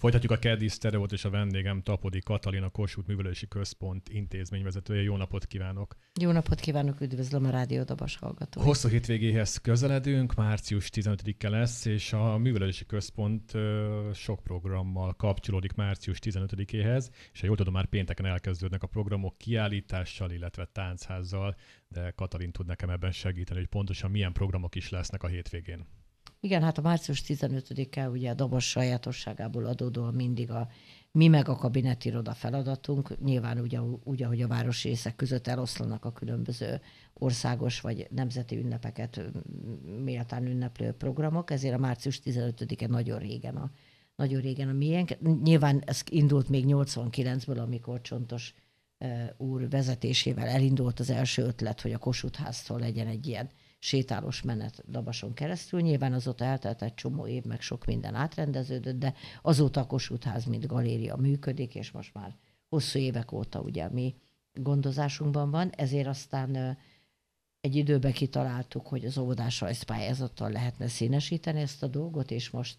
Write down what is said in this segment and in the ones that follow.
Folytatjuk a Keddi Sztereót és a vendégem Tapodi Katalin, a Kossuth Művelési Központ intézményvezetője. Jó napot kívánok! Jó napot kívánok, üdvözlöm a Rádió Dabas hallgatóit! Hosszú hétvégéhez közeledünk, március 15-e lesz, és a Művelési Központ sok programmal kapcsolódik március 15-éhez, és ha jól tudom, már pénteken elkezdődnek a programok kiállítással, illetve táncházzal, de Katalin tud nekem ebben segíteni, hogy pontosan milyen programok is lesznek a hétvégén. Igen, hát a március 15-e ugye a dobos sajátosságából adódóan mindig a mi meg a kabinetiroda feladatunk, nyilván ugye, ugye, ahogy a részek között eloszlanak a különböző országos vagy nemzeti ünnepeket méltán ünneplő programok, ezért a március 15-e nagyon régen a, nagyon régen a miénk. Nyilván ez indult még 89-ből, amikor Csontos e, úr vezetésével elindult az első ötlet, hogy a Kossuth háztól legyen egy ilyen sétálós menet Dabason keresztül. Nyilván azóta eltelt egy csomó év, meg sok minden átrendeződött, de azóta a Kossuth Ház, mint galéria működik, és most már hosszú évek óta ugye mi gondozásunkban van, ezért aztán egy időben kitaláltuk, hogy az óvodás rajzpályázattal lehetne színesíteni ezt a dolgot, és most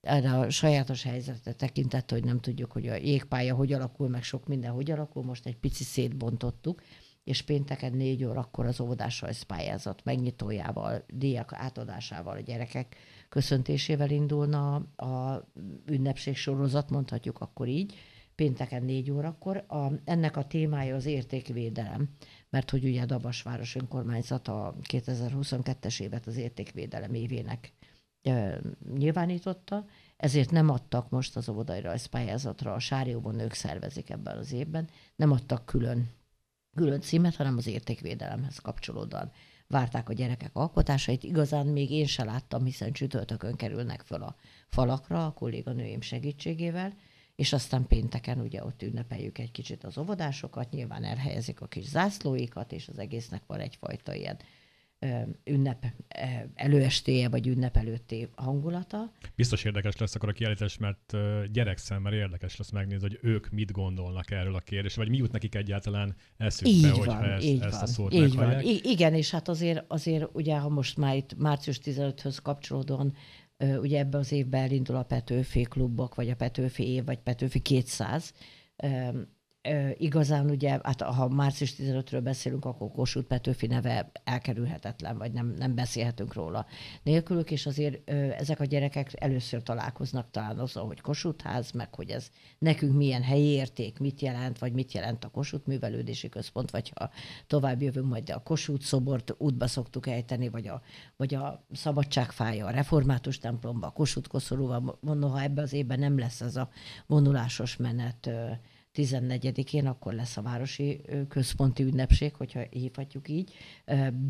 erre a sajátos helyzetre tekintett, hogy nem tudjuk, hogy a jégpálya hogy alakul, meg sok minden hogy alakul, most egy pici szétbontottuk, és pénteken négy órakor az óvodás pályázat megnyitójával, díjak átadásával, a gyerekek köszöntésével indulna a ünnepség sorozat, mondhatjuk akkor így, pénteken négy órakor. A, ennek a témája az értékvédelem, mert hogy ugye a Dabasváros önkormányzat a 2022-es évet az értékvédelem évének e, nyilvánította, ezért nem adtak most az óvodai rajzpályázatra, a Sárióban ők szervezik ebben az évben, nem adtak külön külön címet, hanem az értékvédelemhez kapcsolódóan várták a gyerekek alkotásait. Igazán még én se láttam, hiszen csütörtökön kerülnek föl a falakra a kolléganőim segítségével, és aztán pénteken ugye ott ünnepeljük egy kicsit az óvodásokat, nyilván elhelyezik a kis zászlóikat, és az egésznek van egyfajta ilyen ünnep előestéje, vagy ünnep előtti hangulata. Biztos érdekes lesz akkor a kiállítás, mert gyerek érdekes lesz megnézni, hogy ők mit gondolnak erről a kérdésről, vagy mi jut nekik egyáltalán eszükbe, így hogyha van, ezt, így ezt van, a szót így van. I- igen, és hát azért, azért ugye, ha most már itt március 15-höz kapcsolódóan ugye ebbe az évben elindul a Petőfi klubok, vagy a Petőfi év, vagy Petőfi 200, igazán ugye, hát ha március 15-ről beszélünk, akkor Kossuth Petőfi neve elkerülhetetlen, vagy nem, nem beszélhetünk róla nélkülük, és azért ezek a gyerekek először találkoznak talán azzal, hogy Kossuth ház, meg hogy ez nekünk milyen helyi érték, mit jelent, vagy mit jelent a Kossuth művelődési központ, vagy ha tovább jövünk, majd a Kossuth szobort útba szoktuk ejteni, vagy a, vagy a szabadságfája a református templomba, a Kossuth koszorúval, mondom, ha ebben az évben nem lesz ez a vonulásos menet 14-én, akkor lesz a Városi Központi Ünnepség, hogyha hívhatjuk így,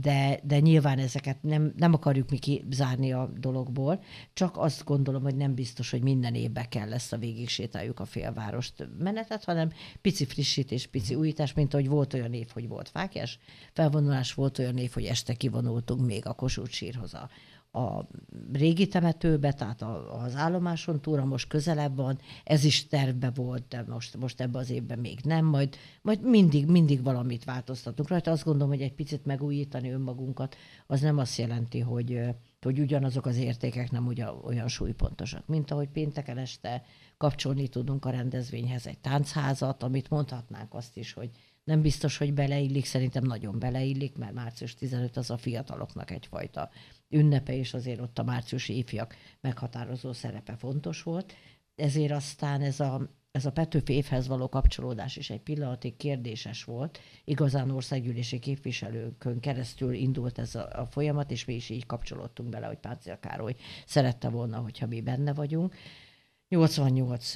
de, de nyilván ezeket nem, nem akarjuk mi kizárni a dologból, csak azt gondolom, hogy nem biztos, hogy minden évben kell lesz a végig sétáljuk a félvárost menetet, hanem pici frissítés, pici újítás, mint ahogy volt olyan év, hogy volt fákes felvonulás, volt olyan év, hogy este kivonultunk még a Kossuth sírhoz a, a régi temetőbe, tehát az állomáson túra most közelebb van, ez is terve volt, de most, most ebbe az évben még nem, majd, majd mindig, mindig valamit változtatunk rajta. Azt gondolom, hogy egy picit megújítani önmagunkat, az nem azt jelenti, hogy, hogy ugyanazok az értékek nem ugyan, olyan súlypontosak, mint ahogy pénteken este kapcsolni tudunk a rendezvényhez egy táncházat, amit mondhatnánk azt is, hogy nem biztos, hogy beleillik, szerintem nagyon beleillik, mert március 15 az a fiataloknak egyfajta ünnepe, és azért ott a márciusi ifjak meghatározó szerepe fontos volt. Ezért aztán ez a, ez a Petőfi évhez való kapcsolódás is egy pillanatig kérdéses volt. Igazán országgyűlési képviselőkön keresztül indult ez a, a folyamat, és mi is így kapcsolódtunk bele, hogy Páncél Károly szerette volna, hogyha mi benne vagyunk. 88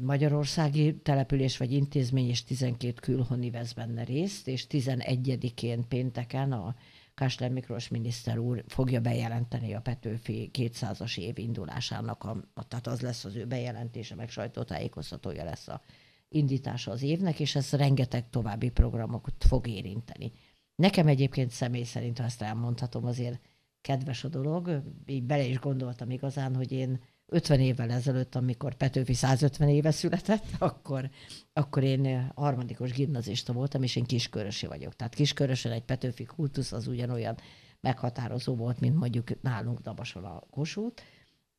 magyarországi település vagy intézmény és 12 külhoni vesz benne részt, és 11-én pénteken a Kásler Miklós miniszter úr fogja bejelenteni a Petőfi 200-as év indulásának, a, a, tehát az lesz az ő bejelentése, meg sajtótájékoztatója lesz a indítása az évnek, és ez rengeteg további programokat fog érinteni. Nekem egyébként személy szerint, ha ezt elmondhatom, azért kedves a dolog, így bele is gondoltam igazán, hogy én 50 évvel ezelőtt, amikor Petőfi 150 éve született, akkor, akkor én harmadikos gimnazista voltam, és én kiskörösi vagyok. Tehát kiskörösen egy Petőfi kultusz az ugyanolyan meghatározó volt, mint mondjuk nálunk Dabason a Kossuth,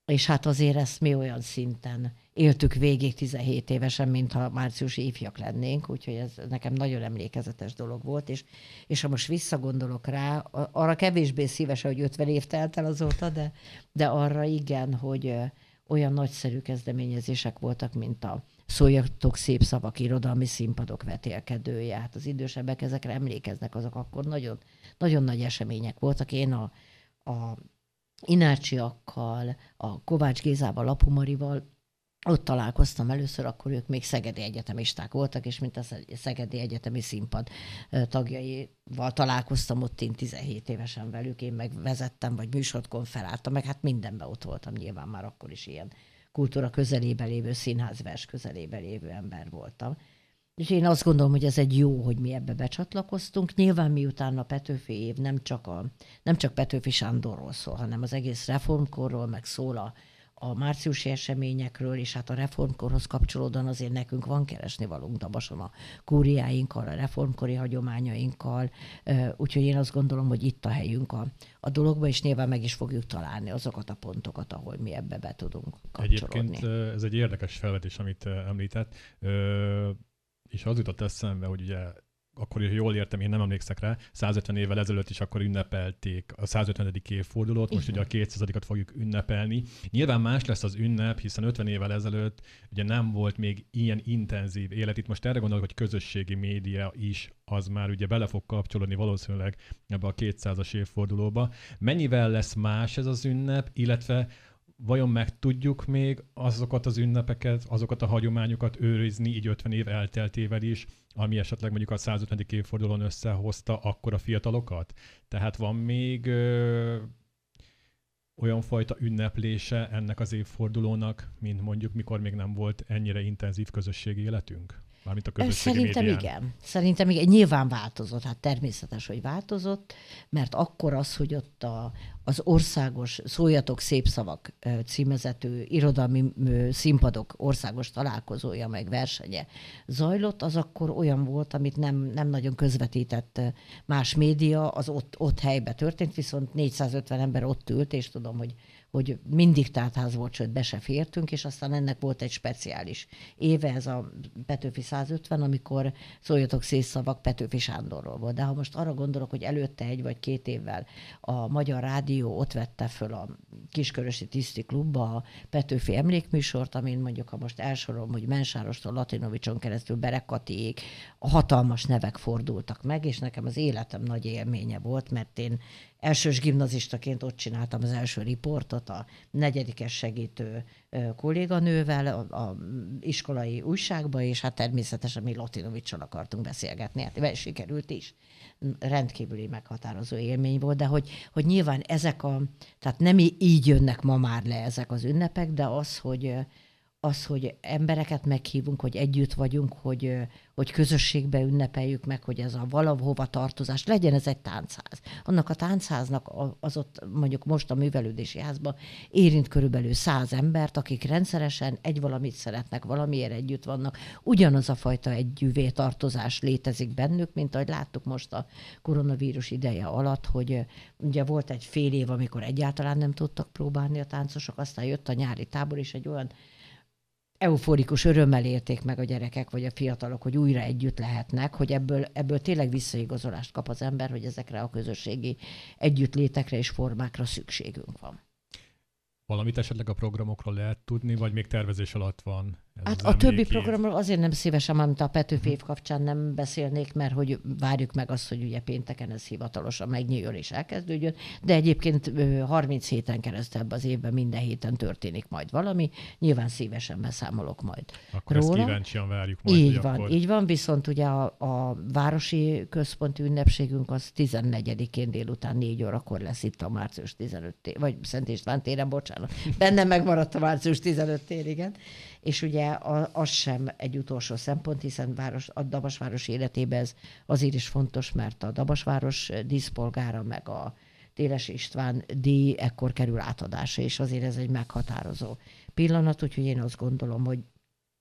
és hát azért ezt mi olyan szinten éltük végig 17 évesen, mintha márciusi ifjak lennénk, úgyhogy ez nekem nagyon emlékezetes dolog volt, és, és ha most visszagondolok rá, arra kevésbé szíves, hogy 50 év telt el azóta, de, de arra igen, hogy olyan nagyszerű kezdeményezések voltak, mint a szóljatok szép szavak irodalmi színpadok vetélkedője. Hát az idősebbek ezekre emlékeznek, azok akkor nagyon, nagyon nagy események voltak. Én a, a Inácsiakkal, a Kovács Gézával, Lapumarival, ott találkoztam először, akkor ők még szegedi egyetemisták voltak, és mint a szegedi egyetemi színpad tagjaival találkoztam ott én 17 évesen velük, én meg vezettem, vagy műsort konferáltam, meg hát mindenben ott voltam, nyilván már akkor is ilyen kultúra közelébe lévő, színházvers közelébe lévő ember voltam. És én azt gondolom, hogy ez egy jó, hogy mi ebbe becsatlakoztunk. Nyilván miután a Petőfi év nem csak, a, nem csak Petőfi Sándorról szól, hanem az egész reformkorról, meg szól a, a márciusi eseményekről, és hát a reformkorhoz kapcsolódóan azért nekünk van keresni valunk Dabason a kúriáinkkal, a reformkori hagyományainkkal, úgyhogy én azt gondolom, hogy itt a helyünk a, a dologban és nyilván meg is fogjuk találni azokat a pontokat, ahol mi ebbe be tudunk kapcsolódni. Egyébként ez egy érdekes felvetés, amit említett és az jutott eszembe, hogy ugye akkor, hogy jól értem, én nem emlékszek rá, 150 évvel ezelőtt is akkor ünnepelték a 150. évfordulót, most Igen. ugye a 200-at fogjuk ünnepelni. Nyilván más lesz az ünnep, hiszen 50 évvel ezelőtt ugye nem volt még ilyen intenzív élet. Itt most erre gondolok, hogy közösségi média is az már ugye bele fog kapcsolódni valószínűleg ebbe a 200-as évfordulóba. Mennyivel lesz más ez az ünnep, illetve vajon meg tudjuk még azokat az ünnepeket, azokat a hagyományokat őrizni így 50 év elteltével is, ami esetleg mondjuk a 150. évfordulón összehozta akkor a fiatalokat? Tehát van még ö, olyan fajta ünneplése ennek az évfordulónak, mint mondjuk mikor még nem volt ennyire intenzív közösségi életünk? Mármint a közösségi Szerintem médián. igen. Szerintem igen. Nyilván változott, hát természetes, hogy változott, mert akkor az, hogy ott a, az Országos Szóljatok Szép Szavak címezető irodalmi színpadok országos találkozója meg versenye zajlott, az akkor olyan volt, amit nem, nem nagyon közvetített más média, az ott, ott helybe történt, viszont 450 ember ott ült, és tudom, hogy hogy mindig tártház volt, sőt, be se fértünk, és aztán ennek volt egy speciális éve, ez a Petőfi 150, amikor szóljatok szészszavak Petőfi Sándorról volt. De ha most arra gondolok, hogy előtte egy vagy két évvel a Magyar Rádió rádió ott vette föl a Kiskörösi Tiszti Klubba a Petőfi emlékműsort, amin mondjuk, ha most elsorolom, hogy Mensárostól Latinovicson keresztül Berekatiék hatalmas nevek fordultak meg, és nekem az életem nagy élménye volt, mert én elsős gimnazistaként ott csináltam az első riportot a negyedikes segítő kolléganővel a, a iskolai újságba, és hát természetesen mi Latinovicsal akartunk beszélgetni, hát sikerült is. Rendkívüli meghatározó élmény volt, de hogy, hogy nyilván ezek a, tehát nem így jönnek ma már le ezek az ünnepek, de az, hogy az, hogy embereket meghívunk, hogy együtt vagyunk, hogy, hogy közösségbe ünnepeljük meg, hogy ez a valahova tartozás, legyen ez egy táncház. Annak a táncháznak az ott mondjuk most a művelődési házban érint körülbelül száz embert, akik rendszeresen egy valamit szeretnek, valamiért együtt vannak. Ugyanaz a fajta együvé tartozás létezik bennük, mint ahogy láttuk most a koronavírus ideje alatt, hogy ugye volt egy fél év, amikor egyáltalán nem tudtak próbálni a táncosok, aztán jött a nyári tábor, és egy olyan euforikus örömmel érték meg a gyerekek vagy a fiatalok, hogy újra együtt lehetnek, hogy ebből, ebből tényleg visszaigazolást kap az ember, hogy ezekre a közösségi együttlétekre és formákra szükségünk van. Valamit esetleg a programokról lehet tudni, vagy még tervezés alatt van? Ez hát a többi év. programról azért nem szívesen, amit a Petőfi év kapcsán nem beszélnék, mert hogy várjuk meg azt, hogy ugye pénteken ez hivatalosan megnyíljon és elkezdődjön, de egyébként 30 héten keresztül ebben az évben minden héten történik majd valami, nyilván szívesen beszámolok majd akkor róla. Ezt kíváncsian várjuk majd. Így van, akkor... így van, viszont ugye a, a Városi Központi Ünnepségünk az 14-én délután 4 órakor lesz itt a március 15 vagy Szent István téren, bocsánat, bennem megmaradt a március 15 tér, igen és ugye a, az sem egy utolsó szempont, hiszen város, a Dabasváros életében ez azért is fontos, mert a Dabasváros díszpolgára meg a Téles István díj ekkor kerül átadása, és azért ez egy meghatározó pillanat, úgyhogy én azt gondolom, hogy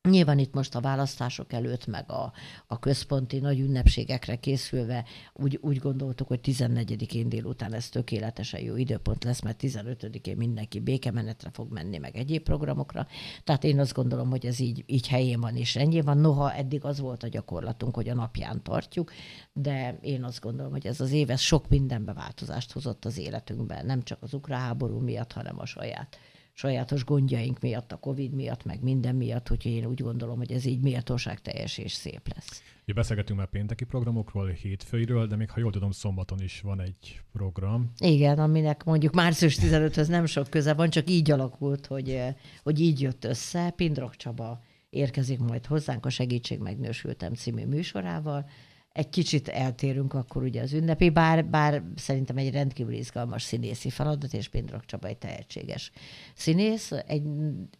Nyilván itt most a választások előtt, meg a, a központi nagy ünnepségekre készülve úgy, úgy gondoltuk, hogy 14-én délután ez tökéletesen jó időpont lesz, mert 15-én mindenki békemenetre fog menni, meg egyéb programokra. Tehát én azt gondolom, hogy ez így, így helyén van és rendjén van. Noha eddig az volt a gyakorlatunk, hogy a napján tartjuk, de én azt gondolom, hogy ez az éves sok mindenbe változást hozott az életünkben, nem csak az ukrán háború miatt, hanem a saját sajátos gondjaink miatt, a Covid miatt, meg minden miatt, hogy én úgy gondolom, hogy ez így méltóság teljes és szép lesz. Ugye beszélgetünk már pénteki programokról, hétfőiről, de még ha jól tudom, szombaton is van egy program. Igen, aminek mondjuk március 15-höz nem sok köze van, csak így alakult, hogy, eh, hogy így jött össze. Pindrok Csaba érkezik majd hozzánk a Segítség Megnősültem című műsorával, egy kicsit eltérünk akkor ugye az ünnepi, bár, bár szerintem egy rendkívül izgalmas színészi feladat, és Bindrak Csaba egy tehetséges színész. Egy,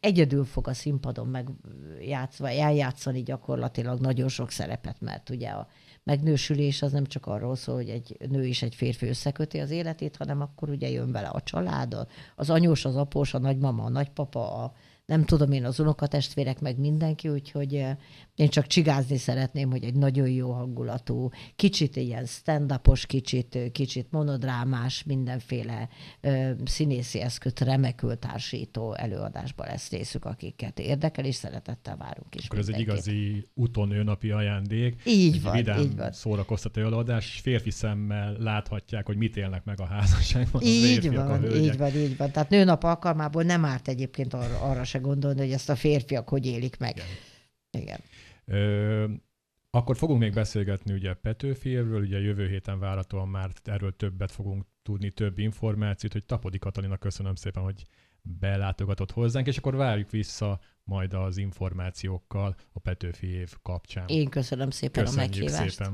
egyedül fog a színpadon megjátszva, eljátszani gyakorlatilag nagyon sok szerepet, mert ugye a megnősülés az nem csak arról szól, hogy egy nő és egy férfi összeköti az életét, hanem akkor ugye jön vele a család, az anyós, az após, a nagymama, a nagypapa, a, nem tudom én, az unokatestvérek, meg mindenki, úgyhogy én csak csigázni szeretném, hogy egy nagyon jó hangulatú, kicsit ilyen stand kicsit, kicsit monodrámás, mindenféle ö, színészi eszköt remekül társító előadásba lesz részük, akiket érdekel, és szeretettel várunk is. Akkor ez egy igazi úton napi ajándék. Így van, vidám így van. szórakoztató előadás, férfi szemmel láthatják, hogy mit élnek meg a házasságban. Így van, van így van, így van. Tehát nőnap alkalmából nem árt egyébként arra, arra se gondolni, hogy ezt a férfiak hogy élik meg. Igen igen. Ö, akkor fogunk még beszélgetni ugye Petőférről, ugye jövő héten várhatóan már erről többet fogunk tudni, több információt, hogy Tapodi Katalina köszönöm szépen, hogy belátogatott hozzánk, és akkor várjuk vissza majd az információkkal a Petőfi év kapcsán. Én köszönöm szépen Köszönjük a meghívást. Szépen.